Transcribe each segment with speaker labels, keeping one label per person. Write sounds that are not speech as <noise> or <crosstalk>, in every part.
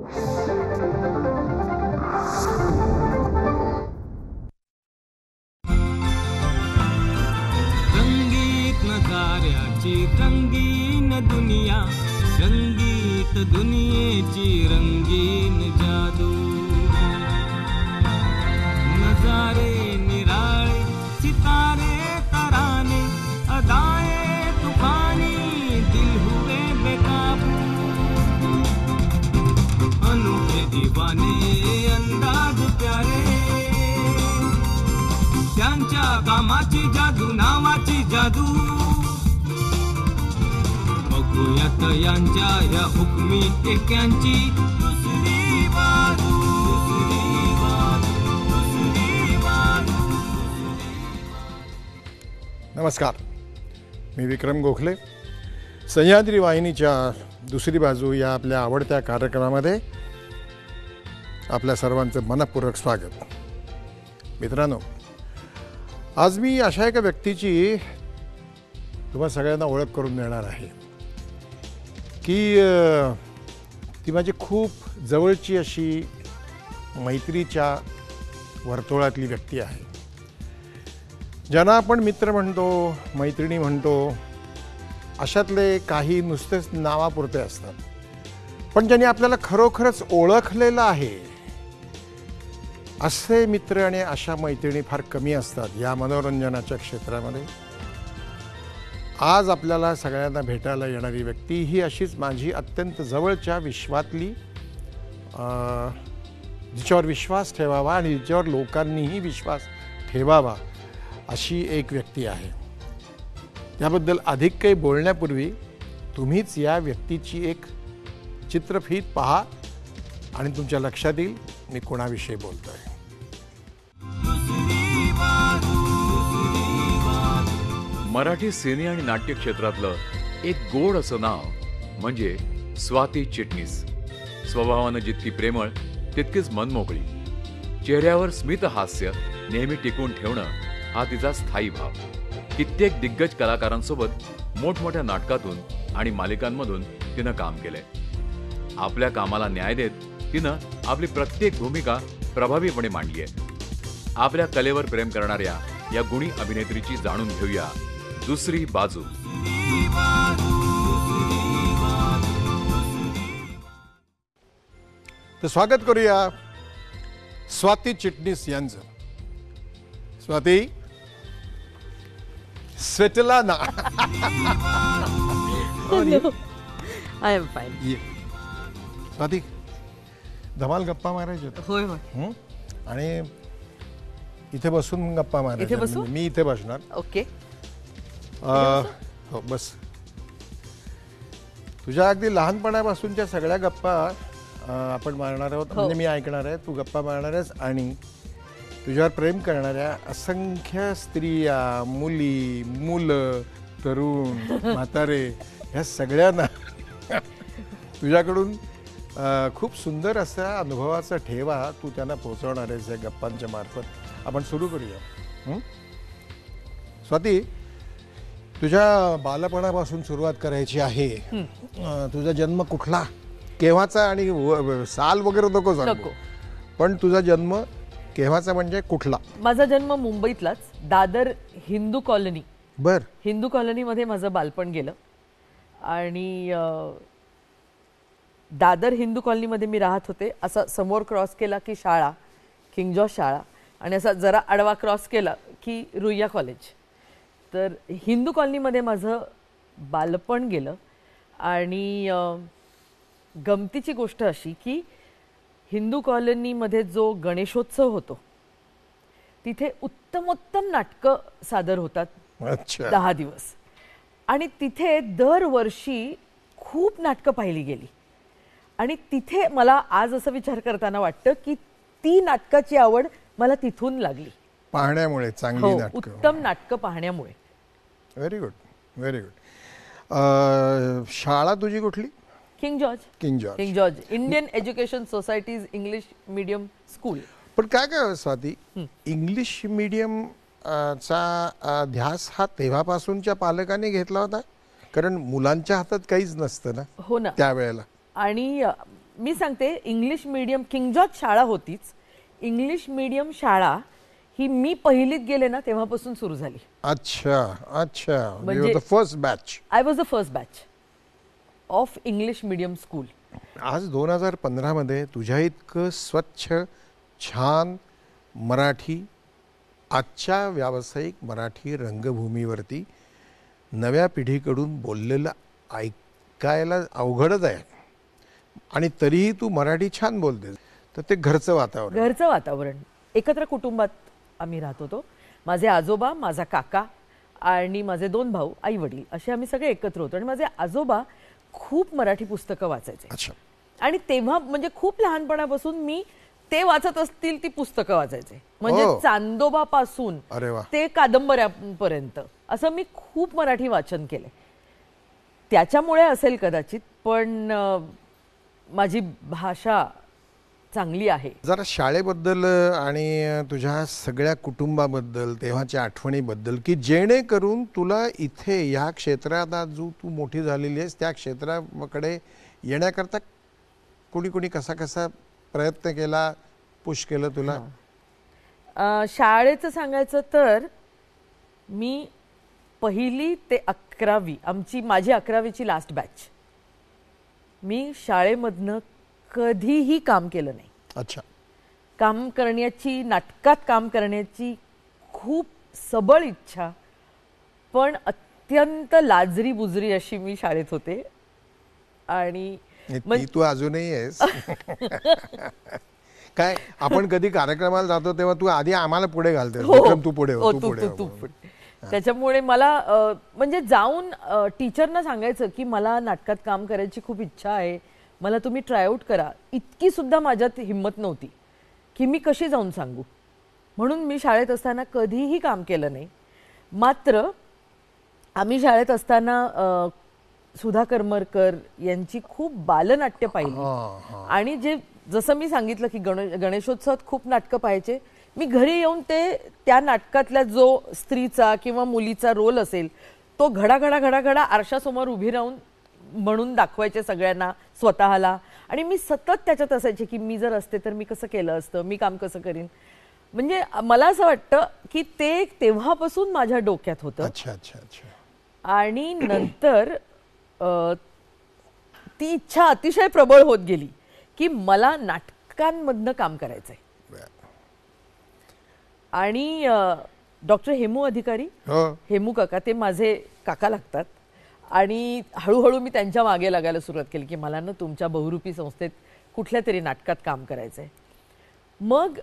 Speaker 1: रंगीत नजाऱ्याची रंगीन दुनिया रंगीत दुनियेची रंग कामाची जादू नावाची जादू
Speaker 2: बघूयात यांच्या या हुकमी एक्यांची नमस्कार मी विक्रम गोखले सह्याद्री वाहिनीच्या दुसरी बाजू या आपल्या आवडत्या कार्यक्रमामध्ये आपल्या सर्वांचं मनपूर्वक स्वागत मित्रांनो आज मी अशा एका व्यक्तीची तुम्हा सगळ्यांना ओळख करून देणार आहे की ती माझी खूप जवळची अशी मैत्रीच्या वर्तुळातली व्यक्ती आहे ज्यांना आपण मित्र म्हणतो मैत्रिणी म्हणतो अशातले काही नुसतेच नावापुरते असतात पण ज्यांनी आपल्याला खरोखरच ओळखलेलं आहे असे मित्र आणि अशा मैत्रिणी फार कमी असतात या मनोरंजनाच्या क्षेत्रामध्ये आज आपल्याला सगळ्यांना भेटायला येणारी व्यक्ती ही अशीच माझी अत्यंत जवळच्या विश्वातली जिच्यावर विश्वास ठेवावा आणि जिच्यावर लोकांनीही विश्वास ठेवावा अशी एक व्यक्ती आहे त्याबद्दल अधिक काही बोलण्यापूर्वी तुम्हीच या व्यक्तीची एक चित्रफीत पहा आणि तुमच्या लक्षात येईल मी कोणाविषयी बोलतो आहे
Speaker 1: मराठी सिने आणि नाट्य क्षेत्रातलं
Speaker 2: एक गोड असं नाव म्हणजे स्वाती चिटणीस स्वभावानं जितकी प्रेमळ तितकीच मनमोकळी चेहऱ्यावर स्मित हास्य नेहमी टिकून ठेवणं हा तिचा स्थायी भाव कित्येक दिग्गज कलाकारांसोबत मोठमोठ्या नाटकातून आणि मालिकांमधून तिनं काम केलंय आपल्या कामाला न्याय देत तिनं आपली प्रत्येक भूमिका प्रभावीपणे मांडली आहे आपल्या कलेवर प्रेम करणाऱ्या या गुणी अभिनेत्रीची जाणून घेऊया दुसरी बाजू तर स्वागत करूया स्वाती चिटणीस यांचं स्वाती ना आय एम फाईन स्वाती धमाल गप्पा मारायचे होय होय आणि इथे बसून गप्पा मारायचे मी इथे बसणार ओके हो बस तुझ्या अगदी लहानपणापासूनच्या सगळ्या गप्पा आपण मारणार आहोत हो. म्हणजे मी ऐकणार आहे तू गप्पा मारणार आहेस आणि तुझ्यावर प्रेम करणाऱ्या असंख्य स्त्रिया मुली मुलं तरुण <laughs> म्हातारे ह्या सगळ्यांना तुझ्याकडून खूप सुंदर असा अनुभवाचा ठेवा तू त्यांना पोहोचवणार आहेस या गप्पांच्या मार्फत आपण सुरू करूया स्वाती तुझ्या बालपणापासून सुरुवात करायची आहे तुझा जन्म कुठला केव्हाचा आणि साल वगैरे नको सांगू नको. पण तुझा जन्म केव्हाचा म्हणजे कुठला
Speaker 3: माझा जन्म मुंबईतलाच दादर हिंदू कॉलनी बर हिंदू कॉलनीमध्ये माझं बालपण गेलं आणि दादर हिंदू कॉलनीमध्ये मी राहत होते असा समोर क्रॉस केला की शाळा किंग जॉर्ज शाळा आणि असा जरा आडवा क्रॉस केला की रुईया कॉलेज तर हिंदू कॉलनीमध्ये माझं बालपण गेलं आणि गमतीची गोष्ट अशी की हिंदू कॉलनीमध्ये जो गणेशोत्सव होतो तिथे उत्तमोत्तम नाटकं सादर होतात दहा दिवस आणि तिथे दरवर्षी खूप नाटकं पाहिली गेली आणि तिथे मला आज असं विचार करताना वाटतं की ती नाटकाची आवड मला तिथून लागली
Speaker 2: पाहण्यामुळे चांगली हो, नाटकं
Speaker 3: उत्तम नाटकं पाहण्यामुळे
Speaker 2: व्हेरी गुड व्हेरी गुड शाळा तुझी कुठली
Speaker 3: King George King George King George Indian Education Society's English medium school
Speaker 2: पण काय काय स्वाती इंग्लिश मीडियम चा ध्यास हा तेव्हापासूनच्या पालकांनी घेतला होता कारण मुलांच्या हातात काहीच नसतं ना हो ना त्यावेळेला
Speaker 3: आणि मी सांगते इंग्लिश मीडियम किंग जॉर्ज शाळा होतीच इंग्लिश मीडियम शाळा ही मी पहिलीत गेले ना तेव्हापासून सुरू झाली
Speaker 2: अच्छा अच्छा first batch
Speaker 3: I was the first batch of English medium
Speaker 2: school आज दोन हजार पंधरामध्ये तुझ्या इतकं स्वच्छ छान मराठी आजच्या व्यावसायिक मराठी रंगभूमीवरती नव्या पिढीकडून बोललेलं ऐकायला अवघडच आहे आणि तरीही तू मराठी छान बोलतेस तर ते घरचं वातावरण
Speaker 3: घरचं वातावरण एकत्र कुटुंबात आम्ही राहत होतो माझे आजोबा माझा काका आणि माझे दोन भाऊ आई वडील असे आम्ही सगळे एकत्र होतो आणि माझे आजोबा खूप मराठी पुस्तकं वाचायचे आणि तेव्हा म्हणजे खूप लहानपणापासून मी ते वाचत असतील ती पुस्तकं वाचायचे म्हणजे हो. चांदोबा पासून ते कादंबऱ्यापर्यंत असं मी खूप मराठी वाचन केले त्याच्यामुळे असेल कदाचित पण माझी भाषा चांगली आहे
Speaker 2: जरा शाळेबद्दल आणि तुझ्या सगळ्या कुटुंबाबद्दल तेव्हाच्या आठवणीबद्दल की जेणेकरून तुला इथे ह्या क्षेत्रात जो तू मोठी झालेली आहेस त्या क्षेत्राकडे येण्याकरता कोणी कोणी कसा कसा प्रयत्न केला पुश केलं तुला
Speaker 3: हो. शाळेचं सांगायचं तर मी पहिली ते अकरावी आमची माझी अकरावीची लास्ट बॅच मी शाळेमधनं कधीही काम केलं नाही अच्छा काम करण्याची नाटकात काम करण्याची खूप सबळ इच्छा पण अत्यंत लाजरी बुजरी अशी मी शाळेत होते आणि
Speaker 2: तू अजूनही आहेस काय आपण कधी कार्यक्रमाला जातो तेव्हा तू आधी आम्हाला पुढे घालते हो, हो. तू पुढे
Speaker 3: त्याच्यामुळे मला म्हणजे जाऊन टीचरना सांगायचं की मला नाटकात काम करायची खूप इच्छा आहे मला तुम्ही ट्रायआउट करा इतकी सुद्धा माझ्यात हिंमत नव्हती की मी कशी जाऊन सांगू म्हणून मी शाळेत असताना कधीही काम केलं नाही मात्र आम्ही शाळेत असताना सुधा करमरकर यांची खूप बालनाट्य पाहिली आणि जे जसं मी सांगितलं की गण गणेशोत्सवात खूप नाटकं पाहायचे मी घरी येऊन ते त्या नाटकातल्या जो स्त्रीचा किंवा मुलीचा रोल असेल तो घडा घडा घडा घडा आरशासमोर उभी राहून म्हणून दाखवायचे सगळ्यांना स्वतःला आणि मी सतत त्याच्यात असायचे की मी जर असते तर मी कसं केलं असतं मी काम कसं करीन म्हणजे मला असं वाटतं की ते तेव्हापासून माझ्या डोक्यात होतं अच्छा अच्छा अच्छा आणि नंतर ती इच्छा अतिशय प्रबळ होत गेली की मला नाटकांमधनं काम करायचंय आणि डॉक्टर हेमू अधिकारी हो. हेमू काका ते माझे काका लागतात आणि हळूहळू मी त्यांच्या मागे लागायला सुरुवात केली की मला ना तुमच्या बहुरूपी संस्थेत कुठल्या तरी नाटकात काम करायचं आहे मग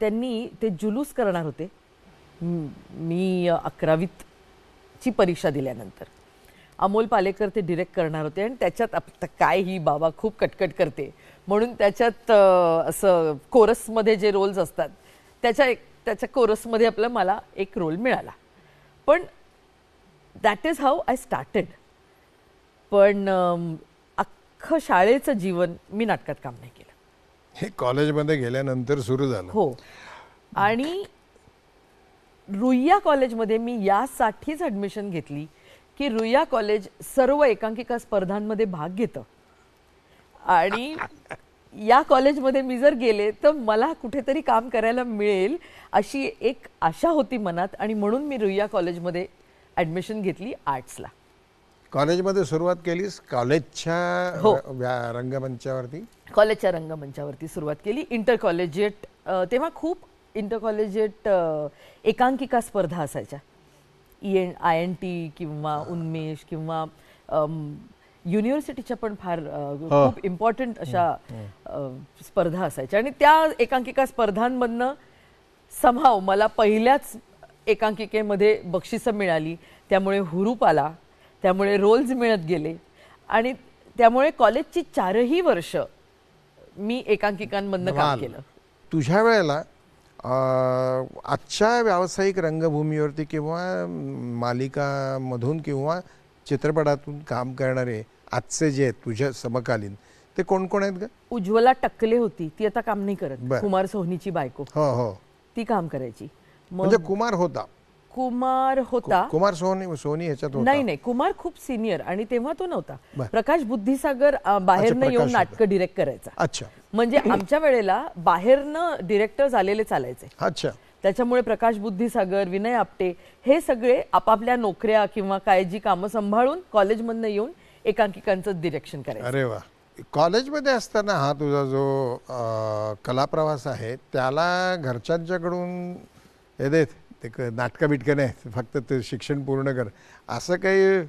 Speaker 3: त्यांनी ते जुलूस करणार होते मी अकरावीतची परीक्षा दिल्यानंतर अमोल पालेकर ते डिरेक्ट करणार होते आणि त्याच्यात आता काय ही बाबा खूप कटकट करते म्हणून त्याच्यात असं कोरसमध्ये जे रोल्स असतात त्याच्या एक त्याच्या कोरसमध्ये आपलं मला एक रोल मिळाला पण that is how I started पण अख्खं शाळेचं जीवन मी नाटकात काम नाही केलं
Speaker 2: हे कॉलेजमध्ये गेल्यानंतर सुरू झालं
Speaker 3: हो आणि रुईया कॉलेजमध्ये मी यासाठीच ॲडमिशन घेतली की रुईया कॉलेज सर्व एकांकिका स्पर्धांमध्ये भाग घेतं आणि या कॉलेजमध्ये मी जर गेले तर मला कुठेतरी काम करायला मिळेल अशी एक आशा होती मनात आणि म्हणून मी रुईया कॉलेजमध्ये ॲडमिशन घेतली आर्ट्सला
Speaker 2: कॉलेजमध्ये सुरुवात केलीस कॉलेजच्या हो. रंगमंचावरती
Speaker 3: कॉलेजच्या रंगमंचावरती सुरुवात केली इंटर कॉलेजिएट तेव्हा खूप इंटर कॉलेजिएट एकांकिका स्पर्धा असायच्या E N I N T किंवा उन्मेष किंवा युनिव्हर्सिटीच्या पण फार खूप इम्पॉर्टंट अशा स्पर्धा असायच्या आणि त्या एकांकिका स्पर्धांमधनं समाव मला पहिल्याच एकांकिकेमध्ये बक्षिसं मिळाली त्यामुळे हुरूप आला त्यामुळे रोल्स मिळत गेले आणि त्यामुळे कॉलेजची चारही वर्ष मी एकांकिकांमधनं काम केलं
Speaker 2: तुझ्या वेळेला आजच्या व्यावसायिक रंगभूमीवरती किंवा मालिकामधून किंवा चित्रपटातून काम करणारे आजचे जे आहेत तुझ्या समकालीन ते कोण कोण आहेत का उज्ज्वला
Speaker 3: टकले होती ती आता काम नाही करत कुमार सोहनीची बायको हो हो ती काम करायची म्हणजे कुमार होता कुमार होता
Speaker 2: कुमार सोनी सोनी ह्याच्यात नाही
Speaker 3: नाही कुमार खूप सिनियर आणि तेव्हा तो नव्हता प्रकाश बुद्धिसागर बाहेरनं येऊन नाटक डिरेक्ट करायचा अच्छा म्हणजे आमच्या वेळेला बाहेरनं डिरेक्टर आलेले चालायचे अच्छा त्याच्यामुळे प्रकाश बुद्धिसागर विनय आपटे हे सगळे आपापल्या नोकऱ्या किंवा काय जी कामं सांभाळून कॉलेजमधनं येऊन एकांकिकांचं डिरेक्शन करायचं अरे
Speaker 2: वा कॉलेजमध्ये असताना हा तुझा जो कला प्रवास आहे त्याला घरच्यांच्याकडून दे ते काय नाटकं बिटकं नाही फक्त ते शिक्षण पूर्ण कर असं काही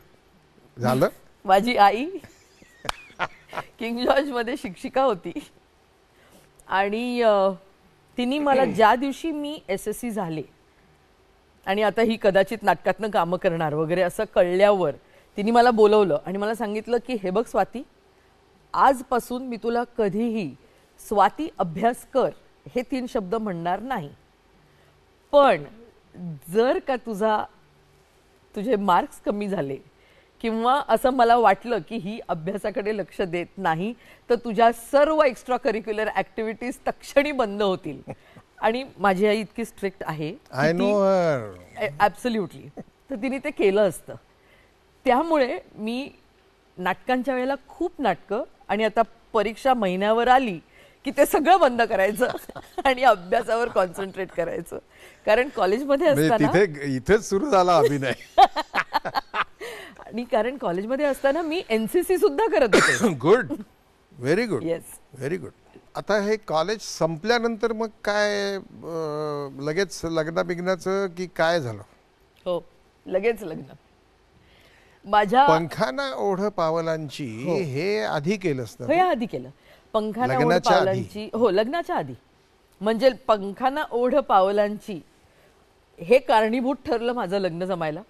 Speaker 2: झालं
Speaker 3: <laughs> माझी आई किंग जॉर्जमध्ये शिक्षिका होती आणि तिने मला <clears throat> ज्या दिवशी मी एस एस सी झाले आणि आता ही कदाचित नाटकातनं कामं करणार वगैरे असं कळल्यावर तिने मला बोलवलं आणि मला सांगितलं की हे बघ स्वाती आजपासून मी तुला कधीही स्वाती अभ्यास कर हे तीन शब्द म्हणणार नाही पण जर का तुझा तुझे मार्क्स कमी झाले किंवा असं मला वाटलं की ही अभ्यासाकडे लक्ष देत नाही तर तुझ्या सर्व एक्स्ट्रा करिक्युलर ऍक्टिव्हिटीज तक्षणी बंद होतील आणि माझी आई इतकी स्ट्रिक्ट आहे आय नो ॲब्सल्युटली तर तिने ते केलं असतं त्यामुळे मी नाटकांच्या वेळेला खूप नाटकं आणि आता परीक्षा महिन्यावर आली की ते सगळं बंद करायचं <laughs> आणि अभ्यासावर कॉन्सन्ट्रेट करायचं कारण कॉलेजमध्ये म्हणजे असताना
Speaker 2: इथेच सुरू झाला अभिनय <laughs>
Speaker 3: आणि कारण कॉलेजमध्ये असताना मी एनसीसी सुद्धा करत
Speaker 2: होते good very good yes very good आता हे कॉलेज संपल्यानंतर मग काय लगेच लग्ना बिग्नाचं की काय झालं
Speaker 3: हो लगेच लग्न माझ्या पंखाना
Speaker 2: ओढ पावलांची हो. हे आधी केलं असत हो, हे
Speaker 3: आधी केलं पंखाना हो लग्नाच्या आधी म्हणजे पंखाना ओढ पावलांची हे कारणीभूत ठरलं माझं लग्न जमायला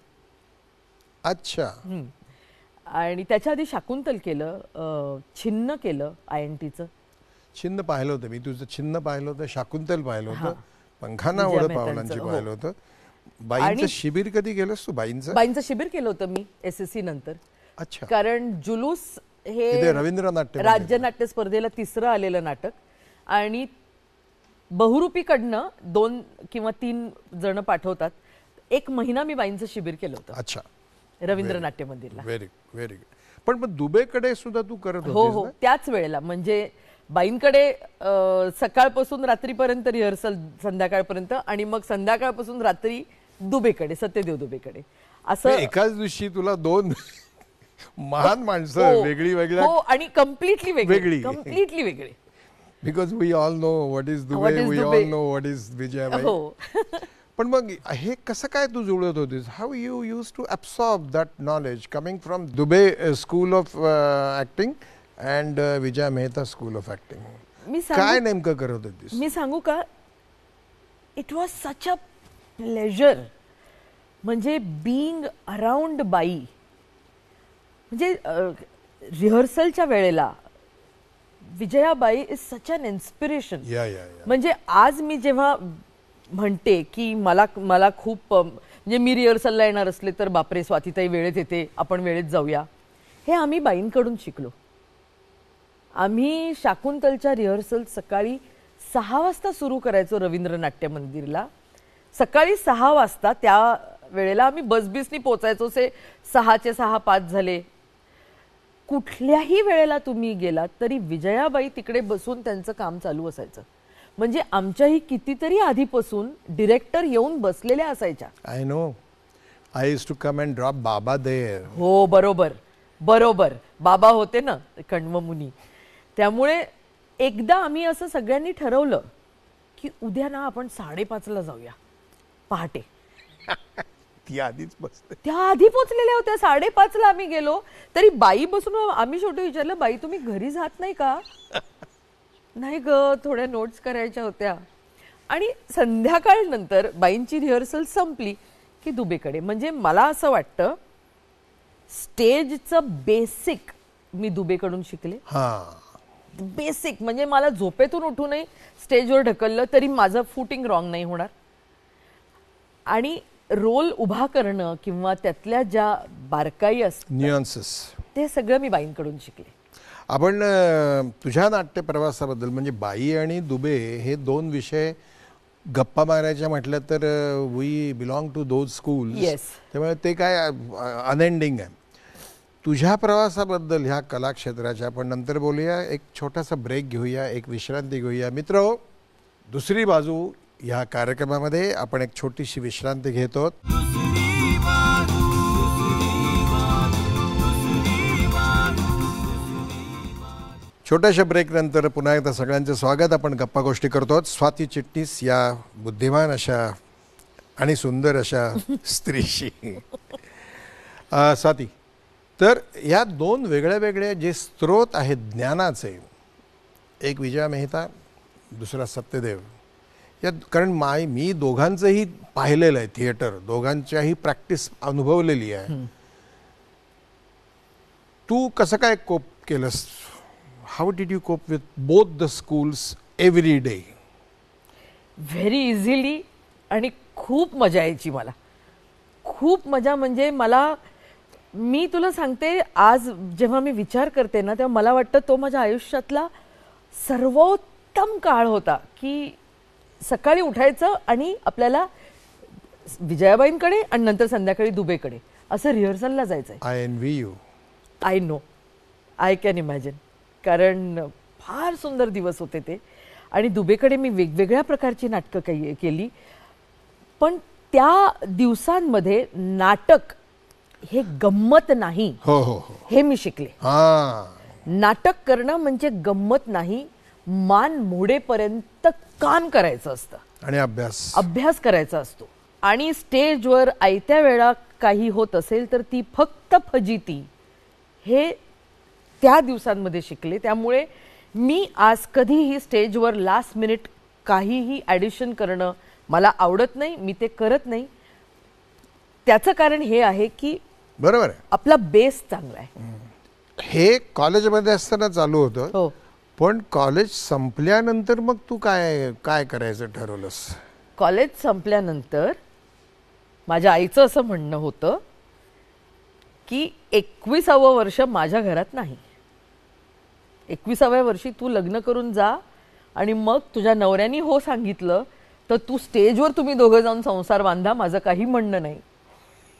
Speaker 3: अच्छा आणि त्याच्या आधी शाकुंतल केलं छिन्न केलं आय एन टीचं
Speaker 2: छिन्न पाहिलं होतं मी तुझं छिन्न पाहिलं होतं शाकुंतल पाहिलं होतं पंखाना ओढ पावलांची हो. पाहिलं होतं बाईंचं शिबिर कधी गेलंस तू बाईंचं बाईंचं
Speaker 3: शिबिर केलं होतं मी एस एस सी नंतर अच्छा कारण जुलूस हे रवींद्र नाट्य राज्य नाट्य स्पर्धेला तिसरं आलेलं नाटक आणि बहुरूपीकडनं दोन किंवा तीन जण पाठवतात एक महिना मी बाईंचं शिबिर केलं होतं अच्छा रवींद्र नाट्य मंदिरला व्हेरी
Speaker 2: व्हेरी गुड पण मग दुबेकडे सुद्धा तू करत हो हो
Speaker 3: त्याच वेळेला म्हणजे बाईंकडे सकाळपासून रात्रीपर्यंत रिहर्सल संध्याकाळपर्यंत आणि मग संध्याकाळपासून रात्री दुबेकडे सत्यदेव दुबेकडे असं एकाच
Speaker 2: दिवशी तुला दोन महान हो, माणसं हो, वेगळी वेगळ्या हो
Speaker 3: आणि कम्प्लिटली वेगळी कम्प्लिटली वेगळी
Speaker 2: because we all know what is Dubey we all know what is Vijay पण मग हे कसं काय तू जुळत होतीस how you use to absorb that knowledge coming from Dubey school of acting and Vijay Mehta school of acting
Speaker 4: मी
Speaker 3: काय नेमकं करत होतीस मी सांगू का it was such a pleasure म्हणजे बीइंग अराउंड बाई म्हणजे रिहर्सलच्या वेळेला विजयाबाई इज सच अन इन्स्पिरेशन म्हणजे आज मी जेव्हा म्हणते की मला मला खूप म्हणजे मी रिहर्सलला येणार असले तर बापरे स्वातीताई वेळेत येते आपण वेळेत जाऊया हे आम्ही बाईंकडून शिकलो आम्ही शाकुंतलच्या रिहर्सल सकाळी सहा वाजता सुरू करायचो रवींद्र नाट्य मंदिरला सकाळी सहा वाजता त्या वेळेला आम्ही बसबीसनी पोचायचो से सहाचे सहा पाच झाले कुठल्याही वेळेला तुम्ही गेलात तरी विजयाबाई तिकडे बसून त्यांचं काम चालू असायचं म्हणजे आमच्याही कितीतरी आधीपासून डिरेक्टर येऊन बसलेल्या असायच्या
Speaker 2: I know I to come and drop बाबा दे हो बरोबर
Speaker 3: बरोबर बाबा होते ना कण्वमुनी त्यामुळे एकदा आम्ही असं सगळ्यांनी ठरवलं की उद्या ना आपण साडेपाचला जाऊया पहाटे
Speaker 2: <laughs> ती आधीच बसते
Speaker 3: त्या आधी पोचलेल्या होत्या साडेपाच ला आम्ही गेलो तरी बाई बसून आम्ही शेवटी विचारलं बाई तुम्ही घरी जात नाही का <laughs> नाही ग थोड्या नोट्स करायच्या होत्या आणि संध्याकाळ नंतर बाईंची रिहर्सल संपली की दुबेकडे म्हणजे मला असं वाटतं स्टेजचं बेसिक मी दुबेकडून शिकले बेसिक म्हणजे मला झोपेतून उठूनही स्टेजवर ढकललं तरी माझं फुटिंग रॉंग नाही होणार आणि रोल उभा करणं किंवा त्यातल्या ज्या बारकाई न्युअन्सेस ते सगळं मी बाईंकडून शिकले
Speaker 2: आपण तुझ्या नाट्य प्रवासाबद्दल म्हणजे बाई आणि दुबे हे दोन विषय गप्पा मारायच्या म्हटलं तर we belong to those school त्यामुळे ते काय अनएंडिंग आहे तुझ्या प्रवासाबद्दल ह्या कलाक्षेत्राच्या आपण नंतर बोलूया एक छोटासा ब्रेक घेऊया एक विश्रांती घेऊया मित्र हो, दुसरी बाजू या कार्यक्रमामध्ये आपण एक छोटीशी विश्रांती घेतो छोट्याशा ब्रेकनंतर पुन्हा एकदा सगळ्यांचं स्वागत आपण गप्पा गोष्टी करतो स्वाती चिटणीस या बुद्धिमान अशा आणि सुंदर अशा <laughs> स्त्रीशी स्वाती तर या दोन वेगळ्या वेगळे जे स्रोत आहेत ज्ञानाचे एक विजया मेहता दुसरा सत्यदेव या कारण माय मी दोघांचंही पाहिलेलं आहे थिएटर दोघांच्याही प्रॅक्टिस अनुभवलेली आहे तू कसं काय कोप केलंस how did you cope with both the schools every 
Speaker 3: day very आणि खूप मजा यायची मला खूप मजा म्हणजे मला मी तुला सांगते आज जेव्हा मी विचार करते ना तेव्हा मला वाटतं तो माझ्या आयुष्यातला सर्वोत्तम काळ होता की सकाळी उठायचं आणि आपल्याला विजयाबाईंकडे आणि नंतर संध्याकाळी दुबेकडे असं रिहर्सलला जायचं
Speaker 2: I envy you
Speaker 3: I know I can imagine कारण फार सुंदर दिवस होते ते आणि दुबेकडे मी वेगवेगळ्या प्रकारची नाटकं काही केली पण त्या दिवसांमध्ये नाटक हे गंमत नाही हो हो, हो. हे मी शिकले नाटक करणं म्हणजे गंमत नाही मान मोडेपर्यंत काम करायचं असतं आणि अभ्यास अभ्यास करायचा असतो आणि स्टेजवर आयत्या वेळा काही होत असेल तर ती फक्त फजिती हे त्या दिवसांमध्ये शिकले त्यामुळे मी आज कधीही स्टेजवर लास्ट मिनिट काहीही ॲडिशन करणं मला आवडत नाही मी ते करत नाही त्याचं कारण हे आहे की बरोबर आपला बेस चांगला आहे
Speaker 2: हे कॉलेजमध्ये असताना चालू होतं हो पण कॉलेज संपल्यानंतर मग तू काय काय करायचं ठरवलंस कॉलेज संपल्यानंतर
Speaker 3: माझ्या आईचं असं म्हणणं होतं की एकविसावं वर्ष माझ्या घरात नाही एकविसाव्या वर्षी तू लग्न करून जा आणि मग तुझ्या नवऱ्यानी हो सांगितलं तर तू स्टेजवर तुम्ही दोघं जाऊन संसार बांधा माझं काही म्हणणं नाही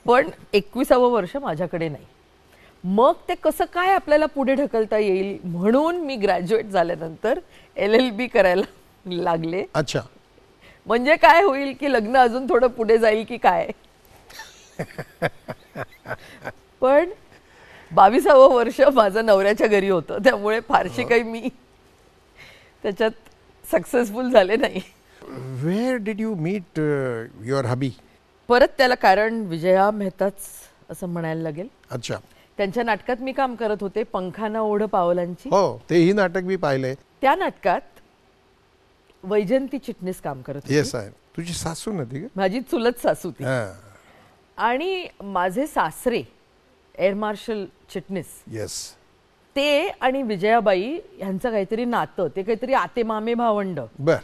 Speaker 3: पण एकविसावं वर्ष माझ्याकडे नाही मग ते कसं काय आपल्याला पुढे ढकलता येईल म्हणून मी ग्रॅज्युएट झाल्यानंतर एल एल बी करायला लागले अच्छा म्हणजे काय होईल की लग्न अजून थोडं पुढे जाईल की काय पण बावीसावं वर्ष माझं नवऱ्याच्या घरी होतं त्यामुळे फारशी काही मी त्याच्यात सक्सेसफुल झाले नाही
Speaker 2: where did you meet your hubby
Speaker 3: परत त्याला कारण विजया मेहताच असं म्हणायला लागेल अच्छा त्यांच्या नाटकात मी काम करत होते पंखाना ओढ पावलांची हो
Speaker 2: तेही नाटक मी पाहिले
Speaker 3: त्या नाटकात वैजयंती चिटणीस काम करत
Speaker 2: तुझी सासू नदी
Speaker 3: माझी चुलत सासू ती आणि माझे सासरे एअर मार्शल चिटणीस येस ते आणि विजयाबाई यांचं काहीतरी नातं ते काहीतरी आते मामे भावंड बर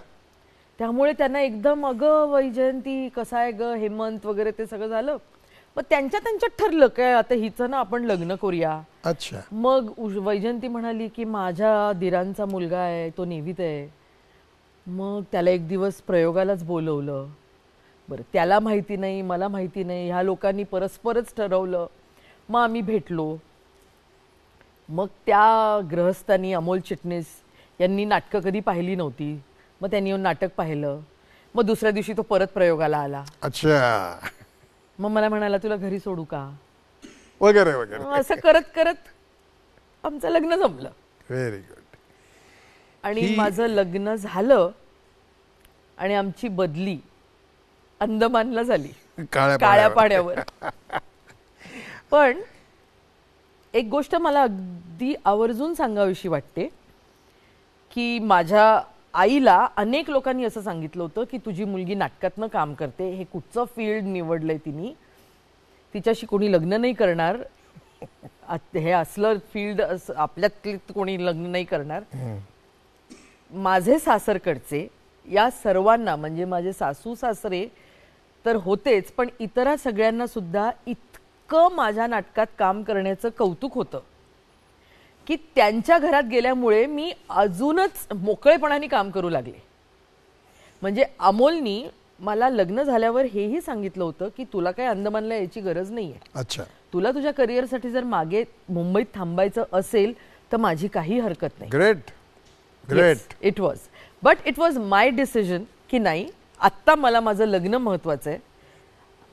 Speaker 3: त्यामुळे त्यांना एकदम अग वैजयंती कसा आहे ग हेमंत वगैरे ते सगळं झालं मग त्यांच्या त्यांच्यात ठरलं काय आता हिचं ना आपण लग्न करूया अच्छा मग वैजंती वैजयंती म्हणाली की माझ्या दिरांचा मुलगा आहे तो नेवीत आहे मग त्याला एक दिवस प्रयोगालाच बोलवलं बरं त्याला माहिती नाही मला माहिती नाही ह्या लोकांनी परस्परच ठरवलं मग आम्ही भेटलो मग त्या ग्रहस्थांनी अमोल चिटणीस यांनी नाटकं कधी पाहिली नव्हती मग त्यांनी येऊन नाटक पाहिलं मग दुसऱ्या दिवशी तो परत प्रयोगाला आला अच्छा मग मला म्हणाला तुला घरी सोडू का
Speaker 2: वगैरे वगैरे असं
Speaker 3: करत करत आमचं लग्न जमलं
Speaker 2: व्हेरी गुड
Speaker 3: आणि माझं लग्न झालं आणि आमची बदली अंदमानला झाली
Speaker 1: काळ्या पाण्यावर
Speaker 3: <laughs> पण एक गोष्ट मला अगदी आवर्जून सांगावीशी वाटते की माझ्या आईला अनेक लोकांनी असं सांगितलं होतं की तुझी मुलगी नाटकातनं काम करते हे कुठचं फील्ड निवडलंय तिने तिच्याशी कोणी लग्न नाही करणार हे असलं फील्ड आपल्यात कोणी लग्न नाही करणार माझे सासरकडचे या सर्वांना म्हणजे माझे सासू सासरे तर होतेच पण इतर सगळ्यांना सुद्धा इतकं माझ्या नाटकात काम करण्याचं कौतुक होतं की त्यांच्या घरात गेल्यामुळे मी अजूनच मोकळेपणाने काम करू लागले म्हणजे अमोलनी मला लग्न झाल्यावर हेही सांगितलं होतं की तुला काही अंदमानला यायची गरज नाही आहे अच्छा तुला तुझ्या करिअरसाठी जर मागे मुंबईत थांबायचं असेल तर माझी काही हरकत नाही
Speaker 2: great great
Speaker 3: it was but it was my decision की नाही आत्ता मला माझं लग्न महत्वाचं आहे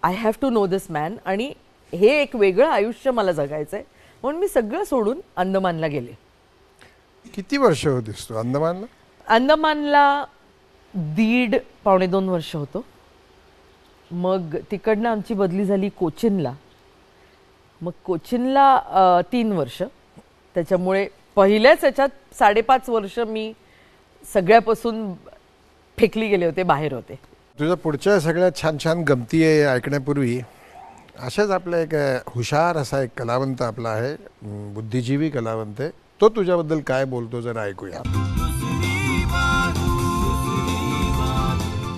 Speaker 3: I have to know this man आणि हे एक वेगळं आयुष्य मला जगायचं आहे म्हणून मी सगळं सोडून अंदमानला गेले
Speaker 2: किती वर्ष होतीस तू अंदमानला
Speaker 3: अंदमानला दीड पावणे दोन वर्ष होतो मग तिकडनं आमची बदली झाली कोचिनला मग कोचिनला तीन वर्ष त्याच्यामुळे पहिल्याच याच्यात साडेपाच वर्ष मी सगळ्यापासून फेकली गेले होते बाहेर होते
Speaker 2: तुझ्या पुढच्या सगळ्या छान छान गमती आहे ऐकण्यापूर्वी अशाच आपलं एक हुशार असा एक कलावंत आपला आहे बुद्धिजीवी कलावंत आहे तो तुझ्याबद्दल काय बोलतो जरा ऐकूया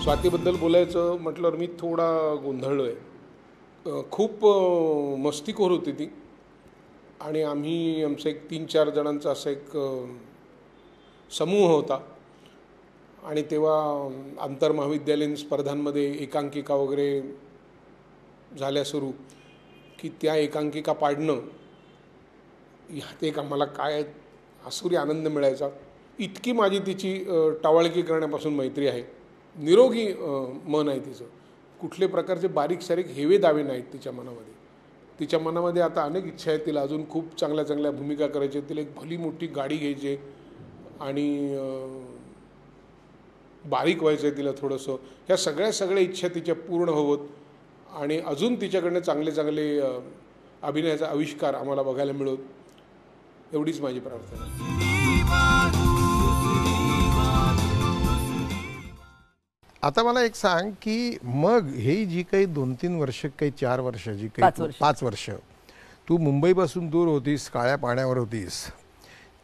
Speaker 1: स्वातीबद्दल बोलायचं म्हटल्यावर मी थोडा गोंधळलो आहे खूप मस्तीखोर होती ती आणि आम्ही आमचं एक तीन चार जणांचा असा एक समूह होता आणि तेव्हा आंतरमहाविद्यालयीन स्पर्धांमध्ये एकांकिका वगैरे झाल्या सुरू की त्या एकांकिका पाडणं ह्यात एक आम्हाला काय आसुरी आनंद मिळायचा इतकी माझी तिची टावाळकी करण्यापासून मैत्री आहे निरोगी मन आहे तिचं कुठले प्रकारचे बारीक सारीक हेवे दावे नाहीत तिच्या मनामध्ये तिच्या मनामध्ये आता अनेक इच्छा आहेत तिला अजून खूप चांगल्या चांगल्या भूमिका करायची तिला एक भली मोठी गाडी घ्यायची आणि बारीक व्हायचं आहे तिला थोडंसं ह्या सगळ्या सगळ्या इच्छा तिच्या पूर्ण होत आणि अजून तिच्याकडनं चांगले चांगले अभिनयाचा आविष्कार आम्हाला बघायला मिळो एवढीच माझी प्रार्थना
Speaker 2: आता मला एक सांग की मग हे जी काही दोन तीन वर्ष काही चार वर्ष जी काही पाच वर्ष तू मुंबईपासून दूर होतीस काळ्या पाण्यावर होतीस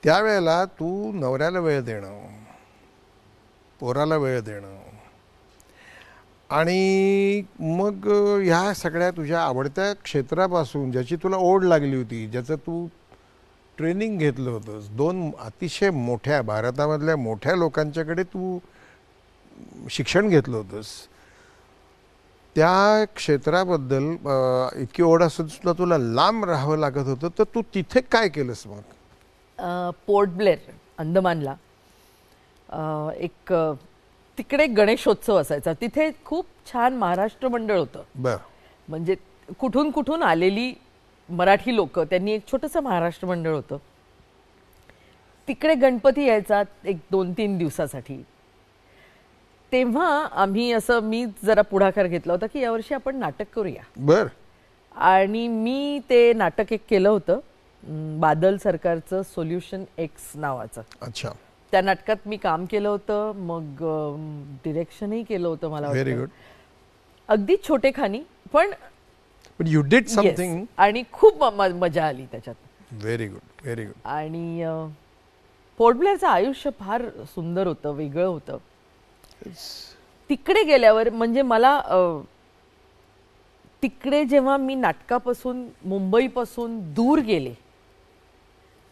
Speaker 2: त्यावेळेला तू नवऱ्याला वेळ देणं पोराला वेळ देणं आणि मग ह्या सगळ्या तुझ्या आवडत्या क्षेत्रापासून ज्याची तुला ओढ लागली होती ज्याचं तू ट्रेनिंग घेतलं होतंस दोन अतिशय मोठ्या भारतामधल्या मोठ्या लोकांच्याकडे तू शिक्षण घेतलं होतंस त्या क्षेत्राबद्दल इतकी ओढ असून सुद्धा तुला लांब राहावं लागत होतं तर तू तिथे काय केलंस मग
Speaker 3: पोर्ट ब्लेअर अंदमानला एक तिकडे गणेशोत्सव असायचा तिथे खूप छान महाराष्ट्र मंडळ होतं म्हणजे कुठून कुठून आलेली मराठी लोक त्यांनी एक छोटस महाराष्ट्र मंडळ होतं तिकडे गणपती यायचा एक दोन तीन दिवसासाठी तेव्हा आम्ही असं मी जरा पुढाकार घेतला होता की यावर्षी आपण नाटक करूया बर आणि मी ते नाटक एक केलं होतं बादल सरकारचं सोल्युशन एक्स नावाचं अच्छा त्या नाटकात मी काम केलं होतं मग डिरेक्शनही केलं होतं मला व्हेरी गुड अगदी छोटे खानी पण
Speaker 2: यू डिड समथिंग
Speaker 3: आणि खूप मजा आली त्याच्यात
Speaker 2: व्हेरी गुड व्हेरी गुड
Speaker 3: आणि पोर्टब्लेअरचं आयुष्य फार सुंदर होतं वेगळं होतं तिकडे गेल्यावर म्हणजे मला तिकडे जेव्हा मी नाटकापासून मुंबईपासून दूर गेले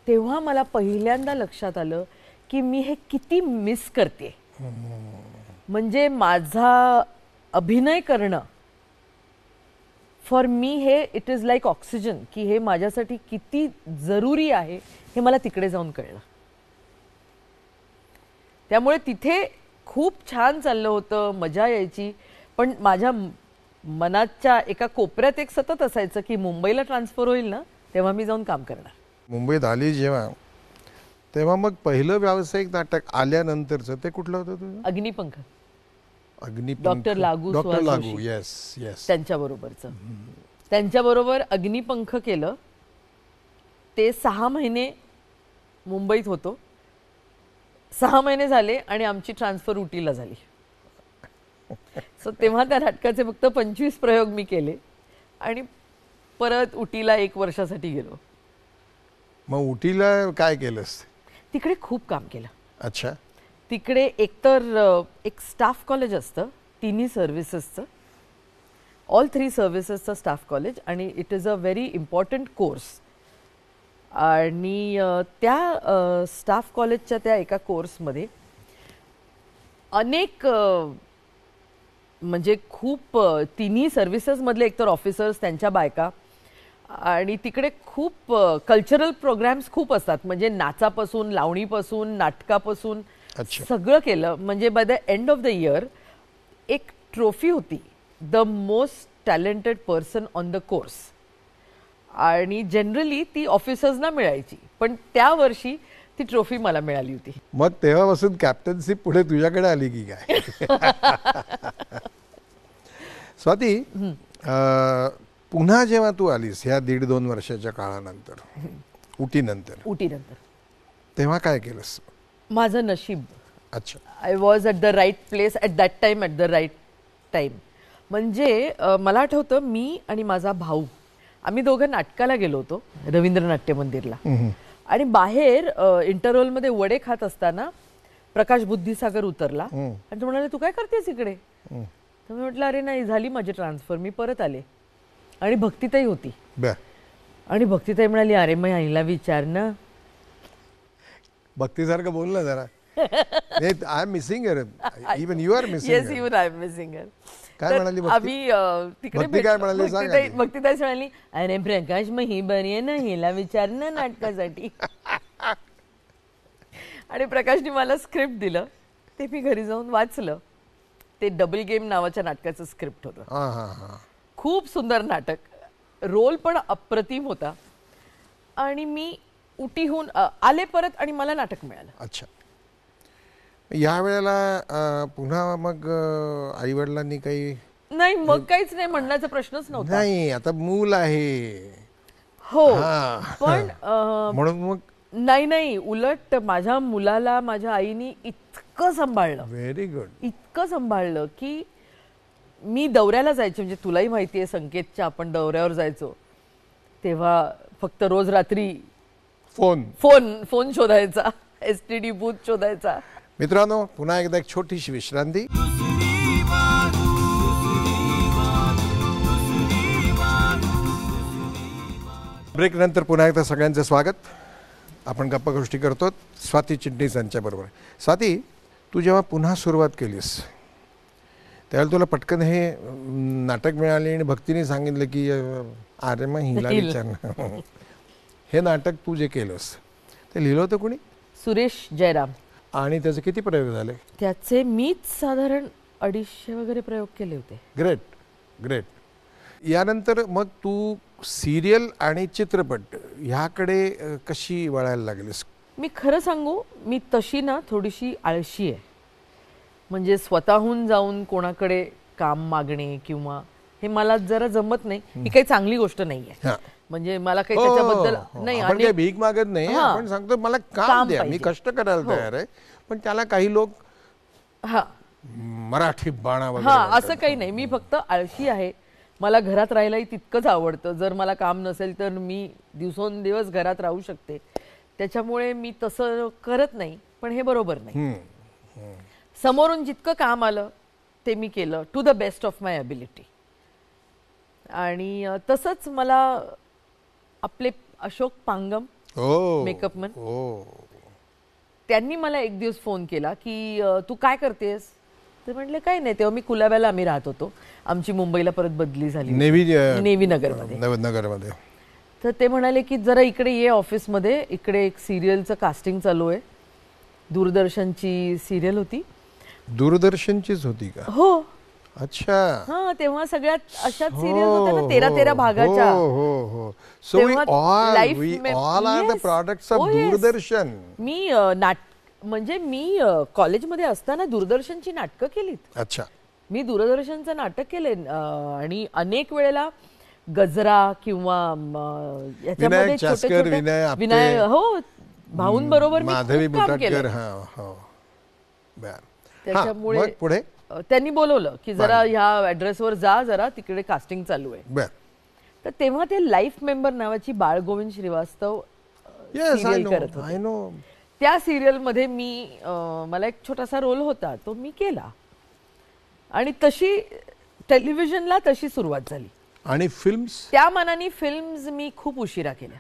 Speaker 3: तेव्हा मला पहिल्यांदा लक्षात आलं की मी हे किती मिस करते म्हणजे माझा अभिनय करणं फॉर मी हे इट इज लाईक ऑक्सिजन की हे माझ्यासाठी किती जरुरी आहे हे मला तिकडे जाऊन कळलं त्यामुळे तिथे खूप छान चाललं होतं मजा यायची पण माझ्या मनाच्या एका कोपऱ्यात एक सतत असायचं की मुंबईला ट्रान्सफर होईल ना तेव्हा मी जाऊन काम करणार
Speaker 2: मुंबईत आली जेव्हा तेव्हा मग पहिलं व्यावसायिक नाटक आल्यानंतरच ते कुठलं होतं तुझं अग्निपंख अग्निपंख डॉक्टर लागू डॉक्टर लागू त्यांच्या येस
Speaker 3: त्यांच्याबरोबरचं त्यांच्याबरोबर अग्निपंख केलं ते सहा महिने मुंबईत होतो सहा महिने झाले आणि आमची ट्रान्सफर उटीला झाली सो तेव्हा त्या नाटकाचे फक्त पंचवीस प्रयोग मी केले आणि परत उटीला एक वर्षासाठी गेलो
Speaker 2: मग उटीला काय केलंस
Speaker 3: तिकडे खूप काम केलं अच्छा तिकडे एकतर एक स्टाफ कॉलेज असतं तिन्ही सर्व्हिसेसचं ऑल थ्री सर्व्हिसेसचं स्टाफ कॉलेज आणि it is a very important course आणि त्या स्टाफ कॉलेजच्या त्या एका कोर्समध्ये अनेक म्हणजे खूप तिन्ही सर्व्हिसेसमधले एकतर ऑफिसर्स त्यांच्या बायका आणि तिकडे खूप कल्चरल प्रोग्राम्स खूप असतात म्हणजे नाचापासून लावणीपासून नाटकापासून सगळं केलं म्हणजे by the end of the year एक ट्रॉफी होती the most talented person on the course आणि जनरली ती ऑफिसर्सना मिळायची पण त्या वर्षी ती ट्रॉफी मला मिळाली होती
Speaker 2: मग तेव्हापासून कॅप्टनशिप पुढे तुझ्याकडे आली की काय <laughs> <laughs> स्वाती पुन्हा जेव्हा तू आलीस ह्या दीड दोन वर्षाच्या काळानंतर <laughs> उटीनंतर उटीनंतर तेव्हा काय केलंस
Speaker 3: माझं नशीब अच्छा I was at the right place at that time at the right time म्हणजे मला आठवतं मी आणि माझा भाऊ आम्ही दोघं नाटकाला गेलो होतो रवींद्र नाट्य मंदिरला आणि बाहेर मध्ये वडे खात असताना प्रकाश बुद्धिसागर उतरला आणि तो म्हणाले तू काय करतेस इकडे तर मी म्हटलं अरे नाही झाली माझी ट्रान्सफर मी परत आले आणि भक्तीतही होती आणि भक्तीताही म्हणाली अरे मग आईला विचार
Speaker 2: ना भक्तीसारखं बोल ना जरा I am missing even you are missing I missing काय म्हणाली आम्ही
Speaker 3: तिकडे काय म्हणाली भक्तीताई म्हणाली अरे प्रकाश मग ही बरी आहे ना हिला विचार ना नाटकासाठी <laughs> आणि प्रकाशने मला स्क्रिप्ट दिलं ते मी घरी जाऊन वाचलं ते डबल गेम नावाच्या नाटकाचं स्क्रिप्ट होतं खूप सुंदर नाटक रोल पण अप्रतिम होता आणि मी उटीहून आले परत आणि मला नाटक मिळालं अच्छा
Speaker 2: या वेळेला पुन्हा मग आई वडिलांनी काही
Speaker 3: नाही मग काहीच नाही म्हणण्याचा प्रश्नच नव्हता नाही
Speaker 2: आता मूल आहे हो पण म्हणून मग
Speaker 3: नाही नाही उलट माझ्या मुलाला माझ्या आईनी इतकं सांभाळलं
Speaker 2: व्हेरी गुड
Speaker 3: इतकं सांभाळलं की मी दौऱ्याला जायचे म्हणजे तुलाही माहिती आहे संकेतच्या आपण दौऱ्यावर जायचो तेव्हा फक्त रोज रात्री फोन फोन फोन शोधायचा एस टी डी बूथ शोधायचा
Speaker 2: मित्रांनो पुन्हा एकदा एक छोटीशी विश्रांती ब्रेक नंतर पुन्हा एकदा सगळ्यांचं स्वागत आपण गप्पा गोष्टी करतो स्वाती चिटणीस यांच्याबरोबर स्वाती तू जेव्हा पुन्हा सुरुवात केलीस त्यावेळेला तुला पटकन हे नाटक मिळाले आणि भक्तीने सांगितलं की अरे मग हिला हे नाटक तू जे केलंस ते लिहिलं होतं कोणी
Speaker 3: सुरेश जयराम
Speaker 2: आणि त्याचे किती प्रयोग झाले
Speaker 3: त्याचे मीच साधारण अडीचशे वगैरे प्रयोग केले होते
Speaker 2: ग्रेट ग्रेट यानंतर मग तू सिरियल आणि चित्रपट ह्याकडे कशी वळायला लागलीस मी खरं सांगू
Speaker 3: मी तशी ना थोडीशी आळशी आहे म्हणजे स्वतःहून जाऊन कोणाकडे काम मागणे किंवा हे मला जरा जमत नाही ही काही चांगली गोष्ट नाहीये म्हणजे मला काही त्याच्याबद्दल हो, हो, हो. नाही आपण काही
Speaker 1: भीक
Speaker 2: मागत नाही आपण सांगतो मला काम द्या मी कष्ट करायला तयार आहे पण त्याला काही लोक हा मराठी बाणा हा असं
Speaker 3: काही नाही मी फक्त आळशी आहे मला घरात राहायलाही तितकंच आवडतं जर मला काम नसेल तर मी दिवसोंदिवस घरात राहू शकते त्याच्यामुळे मी तसं करत नाही पण हे बरोबर नाही समोरून जितकं काम आलं ते मी केलं to the best of my ability आणि तसंच मला आपले अशोक पांगम मेकअपमन त्यांनी मला एक दिवस फोन केला की तू काय करतेस तर म्हटलं काय नाही तेव्हा मी कुलाब्याला आम्ही राहत होतो आमची मुंबईला परत बदली झाली नेवी नेवी नगरमध्ये नगरमध्ये तर ते म्हणाले की जरा इकडे ये ऑफिसमध्ये इकडे एक सिरियलचं कास्टिंग चालू आहे दूरदर्शनची सिरियल होती
Speaker 2: दूरदर्शनचीच होती का हो अच्छा
Speaker 3: हा तेव्हा सगळ्यात अशाच सिरियल हो, होत्या ना तेरा हो. तेरा भागाच्या हो
Speaker 2: हो हो so we all are the products of Doordarshan
Speaker 3: मी नाट म्हणजे मी कॉलेजमध्ये असताना दूरदर्शनची नाटकं केलीत अच्छा मी दूरदर्शनचं नाटक केले आणि अनेक वेळेला गजरा किंवा विनायक चास्कर हो
Speaker 2: भाऊंबरोबर माधवी बुटाटकर हा हो त्याच्यामुळे पुढे
Speaker 3: त्यांनी बोलवलं की जरा ह्या ॲड्रेसवर जा जरा तिकडे कास्टिंग चालू आहे तर तेव्हा ते लाईफ मेंबर नावाची बाळगोविंद श्रीवास्तव करत त्या सिरियल मध्ये मी मला एक छोटासा रोल होता तो मी केला आणि तशी टेलिव्हिजनला तशी सुरुवात झाली
Speaker 2: आणि फिल्म्स
Speaker 3: त्या मनाने फिल्म्स मी खूप उशिरा केल्या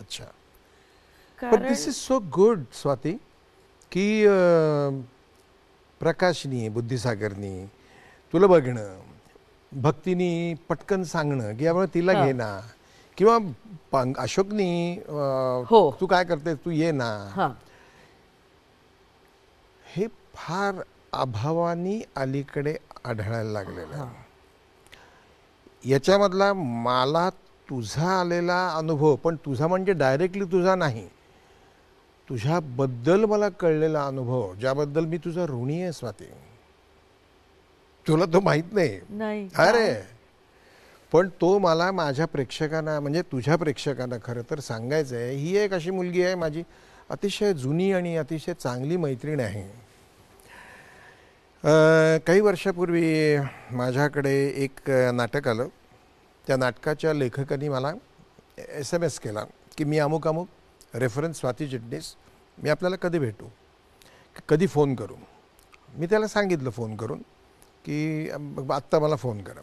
Speaker 2: अच्छा this is so good Swati की प्रकाशनी बुद्धिसागरनी तुला बघणं भक्तीनी पटकन सांगणं की यामुळे तिला घे ना किंवा अशोकनी हो. तू काय करते तू ये ना हे फार अभावानी अलीकडे आढळायला लागलेलं याच्यामधला मला तुझा आलेला अनुभव पण तुझा म्हणजे डायरेक्टली तुझा नाही तुझ्याबद्दल मला कळलेला अनुभव ज्याबद्दल मी तुझा ऋणी आहे स्वाती तुला तो माहीत
Speaker 3: नाही अरे
Speaker 2: पण तो मला माझ्या प्रेक्षकांना म्हणजे तुझ्या प्रेक्षकांना खरं तर सांगायचं आहे ही एक अशी मुलगी आहे माझी अतिशय जुनी आणि अतिशय चांगली मैत्रीण आहे काही वर्षापूर्वी माझ्याकडे एक नाटक आलं त्या नाटकाच्या लेखकांनी मला एस एम एस केला की मी अमुक अमुक रेफरन्स स्वाती चिटणीस मी आपल्याला कधी भेटू कधी फोन करू मी त्याला सांगितलं फोन करून की आत्ता मला फोन करा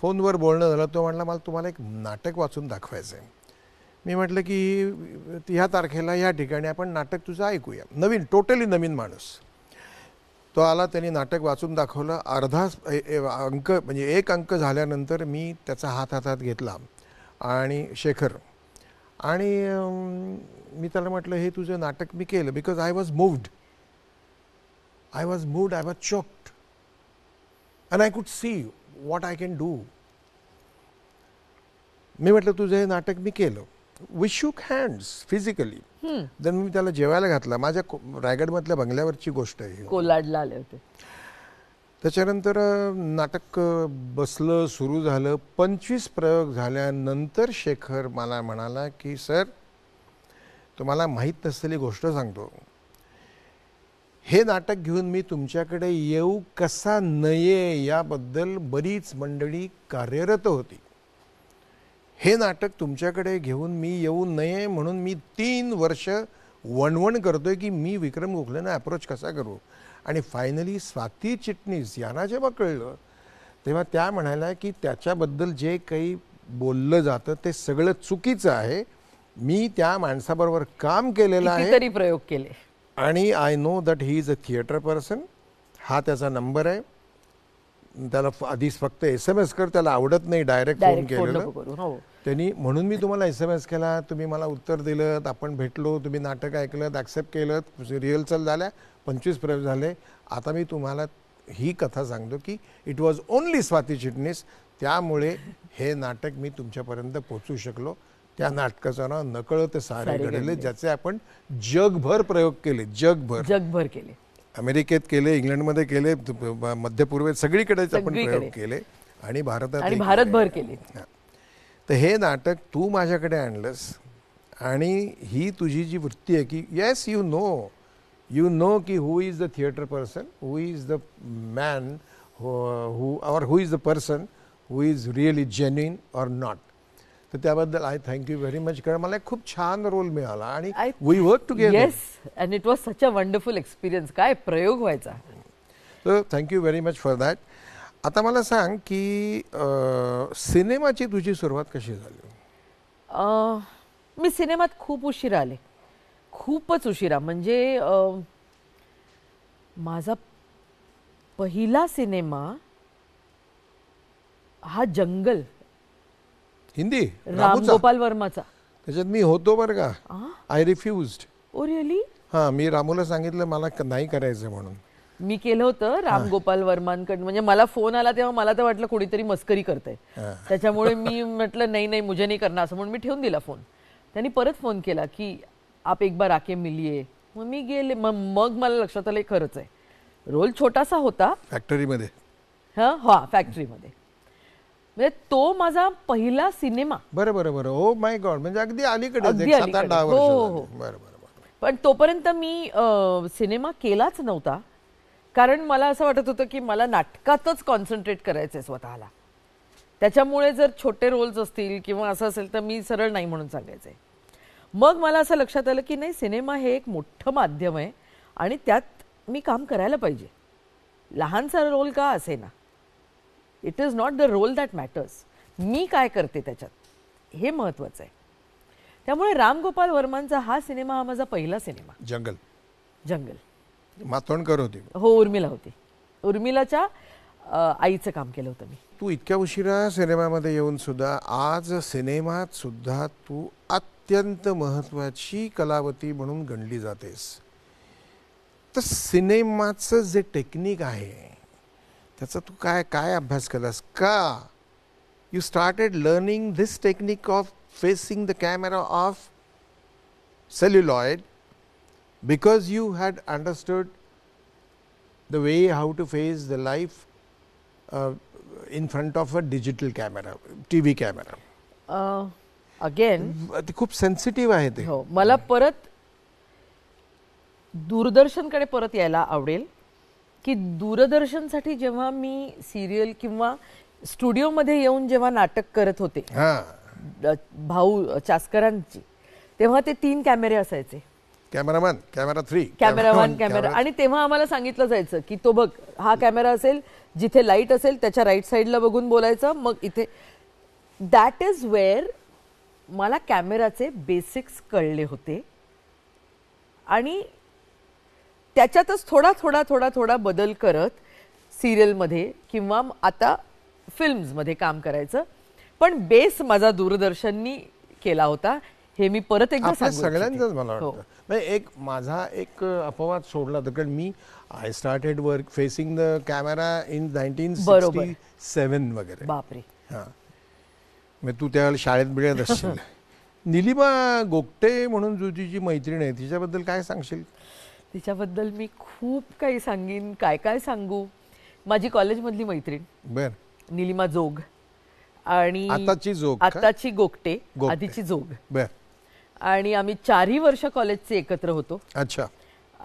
Speaker 2: फोनवर बोलणं झालं तो म्हटला मला तुम्हाला एक नाटक वाचून दाखवायचं आहे मी म्हटलं की ह्या तारखेला ह्या ठिकाणी आपण नाटक तुझं ऐकूया नवीन टोटली नवीन माणूस तो आला त्यांनी नाटक वाचून दाखवलं अर्धा अंक म्हणजे एक अंक झाल्यानंतर मी त्याचा हात हातात घेतला आणि शेखर आणि मी त्याला म्हटलं हे तुझं नाटक मी केलं because I was moved I was moved I was choked and I could see what I can do मी म्हटलं तुझं हे नाटक मी केलं we shook hands physically then मी त्याला जेवायला घातला माझ्या रायगडमधल्या बंगल्यावरची गोष्ट आहे
Speaker 3: कोलाडला आले होते
Speaker 2: त्याच्यानंतर नाटक बसलं सुरू झालं पंचवीस प्रयोग झाल्यानंतर शेखर मला म्हणाला की सर तुम्हाला माहीत नसलेली गोष्ट सांगतो हे नाटक घेऊन मी तुमच्याकडे येऊ कसा नये याबद्दल बरीच मंडळी कार्यरत होती हे नाटक तुमच्याकडे घेऊन मी येऊ नये म्हणून मी तीन वर्ष वणवण करतोय की मी विक्रम गोखलेनं अप्रोच कसा करू आणि फायनली स्वाती चिटणीस यांना जेव्हा कळलं तेव्हा त्या म्हणाल्या की त्याच्याबद्दल जे काही बोललं जातं ते सगळं चुकीचं आहे मी त्या माणसाबरोबर काम केलेलं आहे प्रयोग केले आणि I know that he is a theatre person हा त्याचा नंबर आहे त्याला आधीच फक्त एस एम एस कर त्याला आवडत नाही डायरेक्ट फोन केलेलं त्यांनी म्हणून मी तुम्हाला एस एम एस केला तुम्ही मला उत्तर दिलं आपण भेटलो तुम्ही नाटक ऐकलं ॲक्सेप्ट केलं रिहर्सल झाल्या पंचवीस प्रयोग झाले आता मी तुम्हाला ही कथा सांगतो की it was only Swati Chitnis त्यामुळे हे नाटक मी तुमच्यापर्यंत पोचू शकलो त्या नाटकाचं नाव नकळत सारे घडले ज्याचे आपण जगभर प्रयोग केले जगभर जगभर केले अमेरिकेत केले इंग्लंडमध्ये केले मध्य पूर्वेत सगळीकडेच आपण प्रयोग केले आणि भारतात भारतभर केले तर हे नाटक तू माझ्याकडे आणलंस आणि ही तुझी जी वृत्ती आहे की yes you know you know की who is the theatre person who is the man who or who is the person who is really genuine or not तर त्याबद्दल I thank you very much कारण मला खूप छान role मिळाला आणि we work together yes
Speaker 3: and it was such a wonderful experience काय प्रयोग व्हायचा
Speaker 2: तर thank you very much for that आता मला सांग की सिनेमाची तुझी सुरुवात कशी झाली
Speaker 3: मी सिनेमात खूप उशिरा आले खूपच उशिरा म्हणजे माझा पहिला सिनेमा हा
Speaker 2: जंगल हिंदी राम गोपाल वर्माचा त्याच्यात मी होतो बरं का आय रिफ्युज ओ रिअली हां मी रामूला सांगितलं मला नाही करायचं म्हणून
Speaker 3: मी केलं होतं रामगोपाल वर्मांकडून म्हणजे मला फोन आला तेव्हा मला तर वाटलं कुणीतरी मस्करी करते त्याच्यामुळे <laughs> मी म्हटलं नाही नाही मुझे नाही करणार असं म्हणून मी ठेवून दिला फोन त्यांनी परत फोन केला की आप एक बार आके मिलिये मग मी गेले मग मला लक्षात आलं खरंच आहे रोल छोटासा होता फॅक्टरीमध्ये हा हा फॅक्टरीमध्ये म्हणजे तो माझा पहिला सिनेमा
Speaker 2: बरं बरं बरं हो माय गॉड म्हणजे अगदी अलीकडे हो, हो, हो.
Speaker 3: पण तोपर्यंत मी सिनेमा केलाच नव्हता कारण मला असं वाटत होतं की मला नाटकातच कॉन्सन्ट्रेट करायचं आहे स्वतःला त्याच्यामुळे जर छोटे रोल्स असतील किंवा असं असेल तर मी सरळ नाही म्हणून सांगायचं आहे मग मला असं लक्षात आलं की नाही सिनेमा हे एक मोठं माध्यम आहे आणि त्यात मी काम करायला पाहिजे लहानसा रोल का असे ना it is not the role that matters मी काय करते त्याच्यात हे महत्त्वाचं आहे त्यामुळे रामगोपाल वर्मांचा हा सिनेमा हा माझा पहिला सिनेमा जंगल जंगल
Speaker 2: मातोंडकर होती
Speaker 3: हो उर्मिला होती उर्मिलाच्या आईचं काम केलं होतं मी
Speaker 2: तू इतक्या उशिरा सिनेमामध्ये येऊन सुद्धा आज सिनेमात सुद्धा तू अत्यंत महत्वाची कलावती म्हणून गणली जातेस तर सिनेमाचं जे टेक्निक आहे त्याचा तू काय काय अभ्यास केलास का you started learning this technique of facing the camera of celluloid because you had understood the way how to face the life uh, in front of a digital camera, TV camera. Again uh, ते खूप sensitive आहे ते हो
Speaker 3: मला परत दूरदर्शनकडे परत यायला आवडेल की दूरदर्शनसाठी जेव्हा मी सिरियल किंवा स्टुडिओमध्ये येऊन जेव्हा नाटक करत होते भाऊ चास्करांची तेव्हा ते तीन कॅमेरे असायचे
Speaker 2: cameraman camera three camera one camera आणि
Speaker 3: तेव्हा आम्हाला सांगितलं जायचं की तो बघ हा कॅमेरा असेल जिथे लाईट असेल त्याच्या राईट साईडला बघून बोलायचं मग इथे दॅट इज वेअर मला कॅमेराचे बेसिक्स कळले होते आणि त्याच्यातच थोडा थोडा थोडा थोडा बदल करत सिरियलमध्ये किंवा आता फिल्म्समध्ये काम करायचं पण बेस माझा दूरदर्शननी केला होता हे मी परत एकदा सगळ्यांचाच मला हो.
Speaker 2: वाटतं म्हणजे एक माझा एक अपवाद सोडला तर कारण मी I started work facing the camera in nineteen sixty seven वगैरे बापरे हां मग तू त्या शाळेत मिळत असशील <laughs> निलिमा गोगटे म्हणून तुझी मैत्रीण आहे तिच्याबद्दल काय सांगशील
Speaker 3: तिच्याबद्दल मी खूप काही सांगेन काय काय सांगू माझी कॉलेजमधली मैत्रीण
Speaker 2: बर निलिमा जोग
Speaker 3: आणि आताची जोग आताची गोगटे आधीची जोग बर आणि आम्ही चारही वर्ष कॉलेजचे एकत्र होतो अच्छा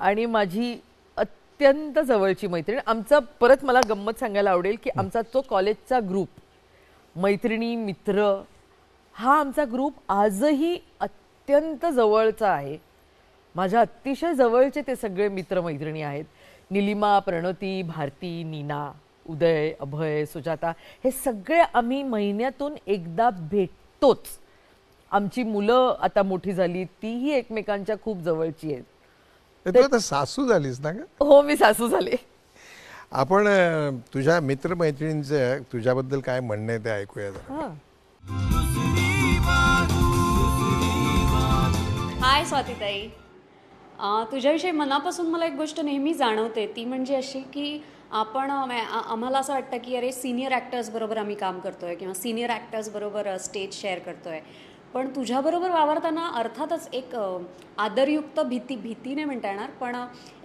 Speaker 3: आणि माझी अत्यंत जवळची मैत्रीण आमचा परत मला गंमत सांगायला आवडेल की आमचा तो कॉलेजचा ग्रुप मैत्रिणी मित्र हा आमचा ग्रुप आजही अत्यंत जवळचा आहे माझ्या अतिशय जवळचे ते सगळे मित्रमैत्रिणी आहेत निलिमा प्रणती भारती नीना उदय अभय सुजाता हे सगळे आम्ही महिन्यातून एकदा भेटतोच आमची मुलं आता मोठी झाली तीही एकमेकांच्या खूप जवळची आहेत
Speaker 2: तू आता सासू झालीस ना का
Speaker 3: हो मी सासू झाले
Speaker 2: आपण तुझ्या मित्रमैत्रिणींचं तुझ्याबद्दल काय म्हणणे ते ऐकूया
Speaker 5: हाय स्वातीताई तुझ्याविषयी मनापासून मला एक गोष्ट नेहमी जाणवते ती म्हणजे अशी की आपण आम्हाला असं वाटतं की अरे सिनियर ॲक्टर्सबरोबर आम्ही काम करतोय किंवा सिनियर ॲक्टर्सबरोबर स्टेज शेअर करतोय पण तुझ्याबरोबर वावरताना अर्थातच एक आदरयुक्त भीती भीतीने म्हणता येणार पण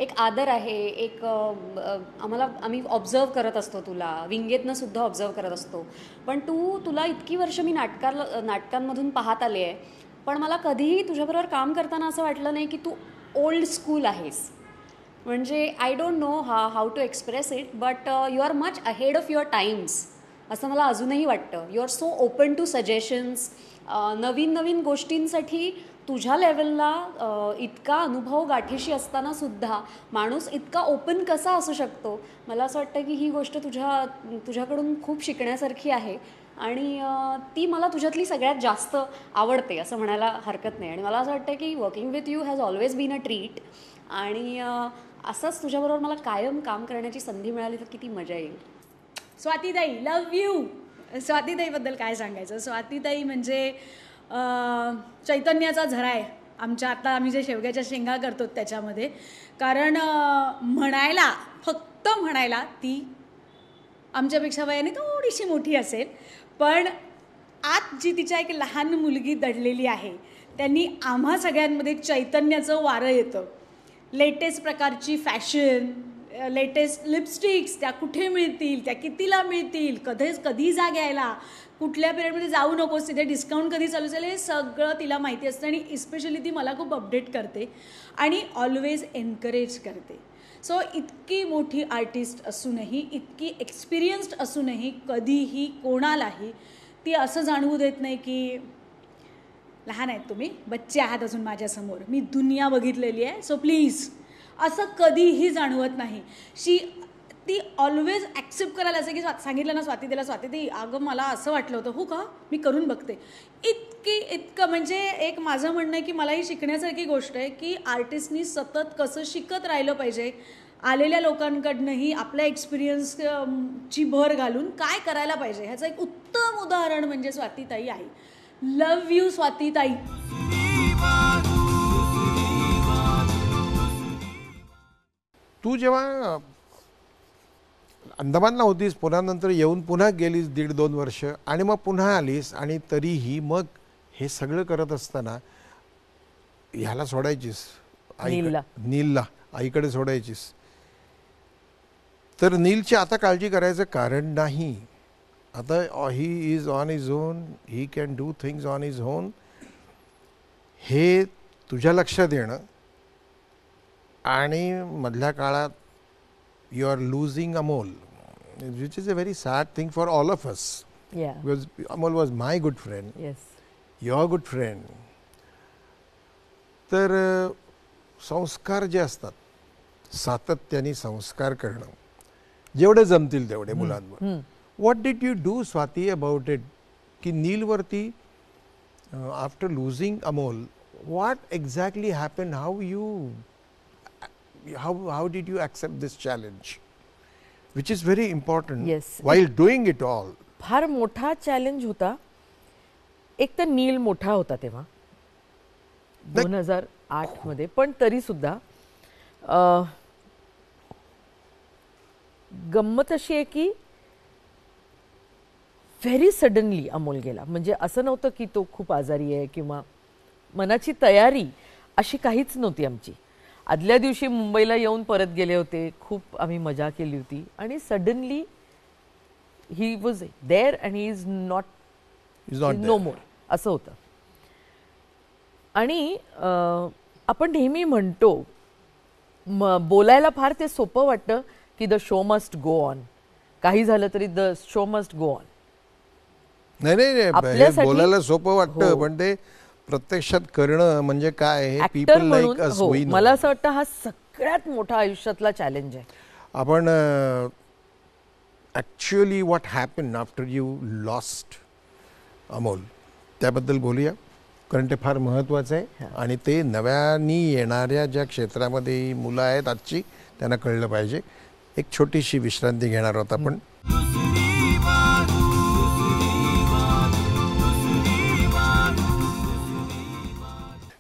Speaker 5: एक आदर आहे एक आम्हाला आम्ही ऑब्झर्व करत असतो तुला विंगेतनं सुद्धा ऑब्झर्व करत असतो पण तू तुला इतकी वर्ष मी नाटकार नाटकांमधून पाहत आले आहे पण मला कधीही तुझ्याबरोबर काम करताना असं वाटलं नाही की तू ओल्ड स्कूल आहेस म्हणजे आय डोंट नो हा how to express it but you are much ahead of your times असं मला अजूनही वाटतं you are so open to suggestions नवीन नवीन गोष्टींसाठी तुझ्या लेवलला इतका अनुभव गाठीशी असताना सुद्धा माणूस इतका ओपन कसा असू शकतो मला असं वाटतं की ही गोष्ट तुझ्या तुझ्याकडून खूप शिकण्यासारखी आहे आणि ती मला तुझ्यातली सगळ्यात जास्त आवडते असं म्हणायला हरकत नाही आणि मला असं वाटतं की working with you has always been a treat आणि असंच तुझ्याबरोबर मला कायम
Speaker 4: काम करण्याची संधी मिळाली तर किती मजा येईल स्वातीदाई लव यू स्वातीताईबद्दल काय सांगायचं स्वातीताई म्हणजे चैतन्याचा झरा आहे आमच्या आता आम्ही जे शेवग्याच्या शेंगा करतो त्याच्यामध्ये कारण म्हणायला फक्त म्हणायला ती आमच्यापेक्षा वयाने थोडीशी मोठी असेल पण आत जी तिच्या एक लहान मुलगी दडलेली आहे त्यांनी आम्हा सगळ्यांमध्ये चैतन्याचं वारं येतं लेटेस्ट प्रकारची फॅशन लेटेस्ट लिपस्टिक्स त्या कुठे मिळतील त्या कितीला मिळतील कधी कधी जा घ्यायला कुठल्या पिरियडमध्ये जाऊ नकोस तिथे डिस्काउंट कधी चालू झालं हे सगळं तिला माहिती असतं आणि इस्पेशली ती मला खूप अपडेट करते आणि ऑलवेज एनकरेज करते सो so, इतकी मोठी आर्टिस्ट असूनही इतकी एक्सपिरियन्स्ड असूनही कधीही कोणालाही ती असं जाणवू देत नाही की लहान आहेत तुम्ही बच्चे आहात अजून माझ्यासमोर मी दुनिया बघितलेली आहे सो प्लीज असं कधीही जाणवत नाही शी ती ऑलवेज ॲक्सेप्ट करायला असं की सांगितलं ना स्वाती त्याला स्वाती ती अगं मला असं वाटलं होतं हो का मी करून बघते इतकी इतकं म्हणजे एक माझं म्हणणं आहे की मला ही शिकण्यासारखी गोष्ट आहे की आर्टिस्टनी सतत कसं शिकत राहिलं पाहिजे आलेल्या लोकांकडनंही आपल्या एक्सपिरियन्स ची भर घालून काय करायला पाहिजे ह्याचं एक उत्तम उदाहरण म्हणजे स्वातीताई आहे लव यू स्वातीताई
Speaker 2: तू जेव्हा अंदमानला होतीस पुन्हा नंतर येऊन पुन्हा गेलीस दीड दोन वर्ष आणि मग पुन्हा आलीस आणि तरीही मग हे सगळं करत असताना ह्याला सोडायचीस आई नीलला आईकडे सोडायचीस तर नीलची आता काळजी करायचं कारण नाही आता he is on his own he can do things on his own हे तुझ्या लक्षात येणं आणि मधल्या काळात you are losing Amol which is a very sad thing for all of us because Amol was my good friend your good friend तर uh, संस्कार जे असतात सातत्याने संस्कार करणं जेवढे जमतील तेवढे मुलांवर what did you do Swati about it की नीलवरती after losing Amol what exactly happen how you how, how did you accept this challenge? Which is very important yes. while doing it all.
Speaker 3: फार मोठा चॅलेंज होता एक तर नील मोठा होता तेव्हा दोन हजार आठ मध्ये पण तरी सुद्धा गंमत अशी आहे की व्हेरी सडनली अमोल गेला म्हणजे असं नव्हतं की तो खूप आजारी आहे किंवा मनाची तयारी अशी काहीच नव्हती आमची आदल्या दिवशी मुंबईला येऊन परत गेले होते खूप आम्ही मजा केली होती आणि suddenly he was there and he is not not no more असं होतं आणि आपण नेहमी म्हणतो बोलायला फार ते सोपं वाटतं की the show must go on काही झालं तरी the show must go on
Speaker 2: नाही नाही बोलायला सोपं वाटतं हो. पण ते प्रत्यक्षात करणं म्हणजे काय पीपल लाईक अस मला
Speaker 3: असं वाटतं हा सगळ्यात मोठा आयुष्यातला चॅलेंज आहे
Speaker 2: आपण actually what happen after you lost Amol त्याबद्दल बोलूया कारण ते फार महत्वाचं आहे आणि ते नव्यानी येणाऱ्या ज्या क्षेत्रामध्ये मुलं आहेत आजची त्यांना कळलं पाहिजे एक छोटीशी विश्रांती घेणार आहोत आपण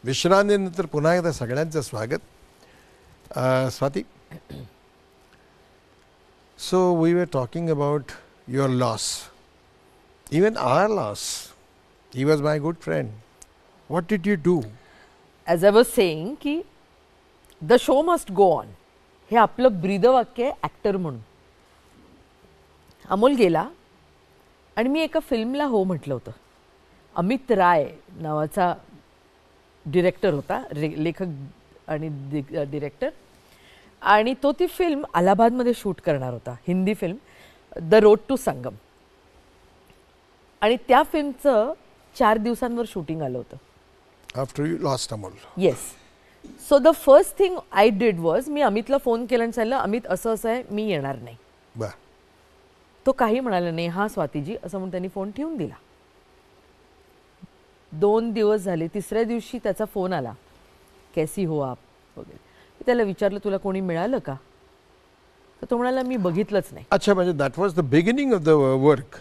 Speaker 2: विश्रांतीनंतर पुन्हा एकदा सगळ्यांचं स्वागत Swati so we were talking about your loss even our loss he was my good friend what did you do as
Speaker 3: I was saying की the show must go on हे आपलं ब्रीदवाक्य आहे ॲक्टर म्हणून अमोल गेला आणि मी एका फिल्मला हो म्हटलं होतं अमित राय नावाचा डिरेक्टर होता लेखक आणि डिरेक्टर आणि तो ती फिल्म अलाहाबादमध्ये शूट करणार होता Hindi film the road to Sangam आणि त्या फिल्मचं चार दिवसांवर शूटिंग आलं होतं
Speaker 2: after you lost Amol
Speaker 3: yes so the first thing I did was मी अमितला फोन केला आणि सांगितलं अमित असं असं आहे मी येणार नाही तो काही म्हणाला नाही हा स्वातीजी असं म्हणून त्यांनी फोन ठेवून दिला दोन दिवस झाले तिसऱ्या दिवशी त्याचा फोन आला कॅसी हो आप वगैरे मी त्याला विचारलं तुला कोणी मिळालं का तर
Speaker 2: तो म्हणाला मी बघितलंच नाही अच्छा म्हणजे that was the beginning of the work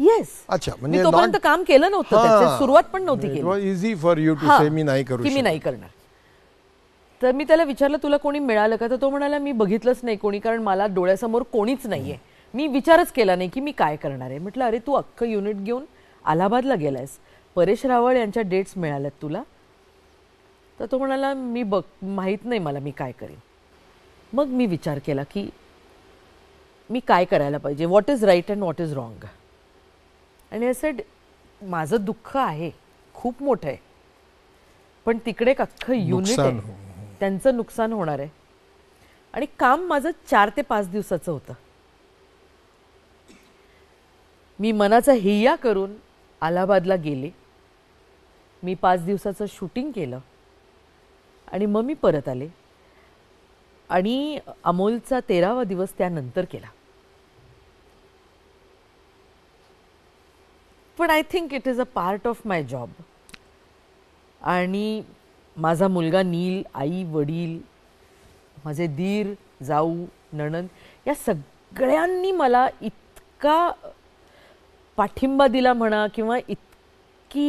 Speaker 2: yes अच्छा म्हणजे तोपर्यंत
Speaker 3: काम केलं नव्हतं सुरुवात पण नव्हती केली
Speaker 2: easy for you to say मी नाही करू मी नाही
Speaker 3: करणार तर मी त्याला विचारलं तुला कोणी मिळालं का तर तो म्हणाला मी बघितलंच नाही कोणी कारण मला डोळ्यासमोर कोणीच नाहीये मी विचारच केला नाही की मी काय करणार आहे म्हटलं अरे तू अख्खं युनिट घेऊन अलाहाबादला गेलायस परेश रावळ यांच्या डेट्स मिळाल्यात तुला तर तो म्हणाला मी बघ माहीत नाही मला मी काय करेन मग मी विचार केला की मी काय करायला पाहिजे what is right and what is wrong आणि असे माझं दुःख आहे खूप मोठं आहे पण तिकडे एक अख्खं युनिट आहे हो, हो. त्यांचं नुकसान होणार आहे आणि काम माझं चार ते पाच दिवसाचं होतं मी मनाचा हिया करून अलाहाबादला गेले मी पाच दिवसाचं शूटिंग केलं आणि मग मी परत आले आणि अमोलचा तेरावा दिवस त्यानंतर केला पण I think it is a part of my job आणि माझा मुलगा नील आई वडील माझे दीर जाऊ नणन या सगळ्यांनी मला इतका पाठिंबा दिला म्हणा किंवा इतकी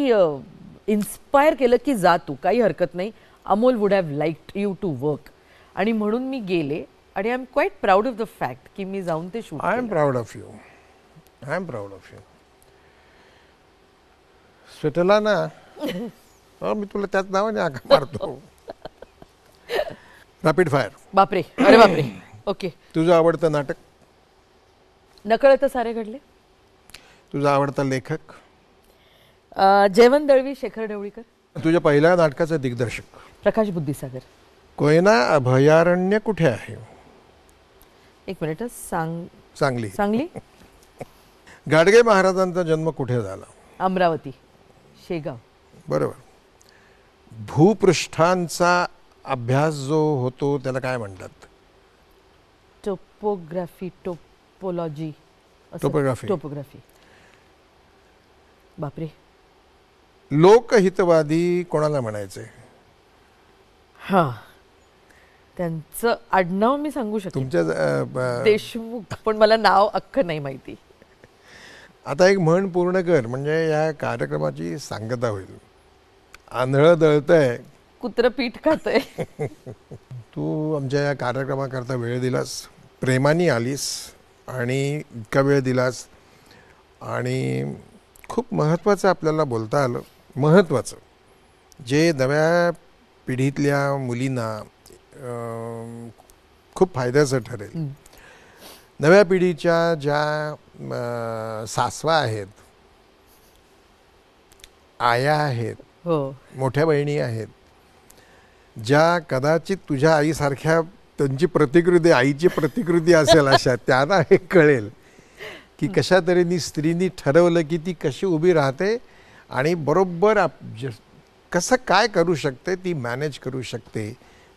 Speaker 3: इन्स्पायर केलं की जा तू काही हरकत नाही Amol would have like you to work आणि म्हणून मी गेले आणि I am quite proud of the fact
Speaker 2: की मी जाऊन ते shoot I am proud of you I am proud of you स्वेटला ना मी तुला त्याच नावाने आका मारतो रॅपिड फायर बापरे अरे बापरे ओके तुझं आवडतं नाटक
Speaker 3: नकळत सारे घडले
Speaker 2: तुझा आवडता लेखक
Speaker 3: जयवंत दळवी शेखर ढवळीकर
Speaker 2: तुझ्या पहिल्या नाटकाचा दिग्दर्शक प्रकाश बुद्धिसागर कोयना अभयारण्य कुठे आहे
Speaker 3: एक मिनिट सांग सांगली सांगली
Speaker 2: गाडगे महाराजांचा जन्म कुठे झाला
Speaker 3: अमरावती शेगाव
Speaker 2: बरोबर भूपृष्ठांचा अभ्यास जो होतो त्याला काय म्हणतात
Speaker 3: टोपोग्राफी टोपोलॉजी टोपोग्राफी टोपोग्राफी बापरे
Speaker 2: लोकहितवादी कोणाला म्हणायचे हा त्यांचं आडनाव मी सांगू शकतो तुमच्या
Speaker 3: देशमुख पण मला नाव अख्खं नाही माहिती
Speaker 2: आता एक म्हण पूर्ण कर म्हणजे या कार्यक्रमाची सांगता होईल आंधळं दळतंय
Speaker 3: कुत्र पीठ खातंय <laughs>
Speaker 2: तू आमच्या या कार्यक्रमाकरता वेळ दिलास प्रेमाने आलीस आणि इतका वेळ दिलास आणि खूप महत्त्वाचं आपल्याला बोलता आलं महत्वाचं जे नव्या पिढीतल्या मुलींना खूप फायद्याचं ठरेल नव्या पिढीच्या ज्या सासवा आहेत आया आहेत हो मोठ्या बहिणी आहेत ज्या कदाचित तुझ्या आईसारख्या त्यांची प्रतिकृती आईची प्रतिकृती असेल अशा <laughs> त्यांना हे कळेल की कशा तऱ्हेने स्त्रीनी ठरवलं की ती कशी उभी राहते आणि बरोबर आप कसं काय करू शकते ती मॅनेज करू शकते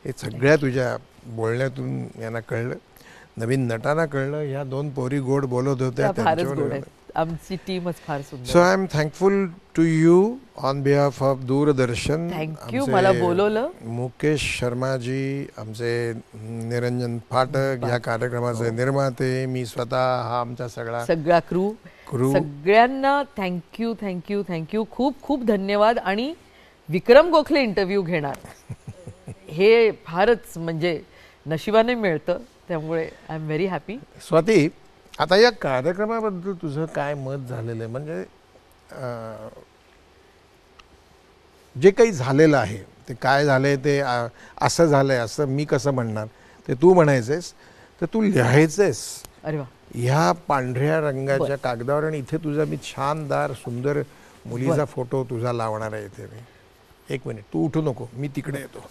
Speaker 2: हे सगळ्या तुझ्या बोलण्यातून यांना कळलं नवीन नटांना कळलं ह्या दोन पोरी गोड बोलत होत्या
Speaker 3: आमची टीमच फार सुंदर so I am
Speaker 2: thankful to you on behalf of Doordarshan thank you मला बोलवलं मुकेश शर्माजी आमचे निरंजन फाटक या कार्यक्रमाचे हो. निर्माते मी स्वतः हा आमचा सगळा सगळा क्रू
Speaker 3: सगळ्यांना थँक्यू थँक्यू थँक्यू खूप खूप धन्यवाद आणि विक्रम गोखले इंटरव्ह्यू घेणार <laughs> हे फारच म्हणजे नशिबाने मिळतं त्यामुळे I am very happy
Speaker 2: Swati आता या कार्यक्रमाबद्दल तुझं काय मत झालेलं आहे म्हणजे जे काही झालेलं आहे ते काय झालंय ते असं झालंय असं मी कसं म्हणणार ते तू म्हणायचंयस तर तू लिहायचंयस अरे वा ह्या पांढऱ्या रंगाच्या कागदावर आणि इथे तुझा मी छानदार सुंदर मुलीचा फोटो तुझा लावणार आहे इथे मी एक मिनिट तू उठू नको मी तिकडे येतो